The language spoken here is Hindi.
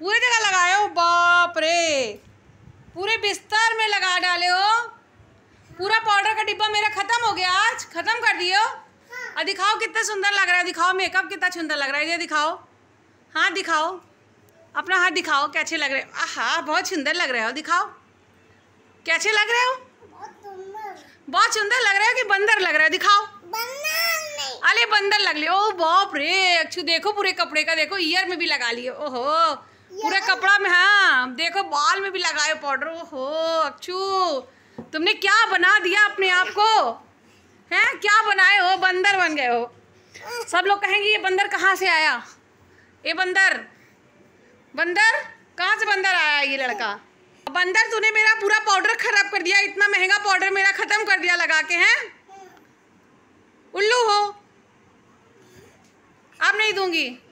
पूरी जगह लगाए हो बाप रे पूरे बिस्तर में लगा डाले हो पूरा पाउडर का डिब्बा मेरा खत्म हो गया आज खत्म कर दियो और दिखाओ कितना सुंदर लग रहा है दिखाओ मेकअप कितना सुंदर लग रहा है ये दिखाओ हाँ दिखाओ अपना हाथ दिखाओ कैसे लग रहे हो हाँ बहुत सुंदर लग रहे हो दिखाओ कैसे लग रहे हो बहुत सुंदर लग रहे हो कि बंदर लग रहा है दिखाओ अरे बंदर लग लिया ओह बाप रे अच्छू देखो पूरे कपड़े का देखो ईयर में भी लगा लिए ओहो पूरा कपड़ा में हाँ देखो बाल में भी लगाए पाउडर हो अक्षू तुमने क्या बना दिया अपने आप को है क्या बनाए हो बंदर बन गए हो सब लोग कहेंगे ये बंदर कहाँ से आया ये बंदर बंदर कहाँ से बंदर आया ये लड़का बंदर तूने मेरा पूरा पाउडर खराब कर दिया इतना महंगा पाउडर मेरा खत्म कर दिया लगा के हैं उल्लू हो अब नहीं दूंगी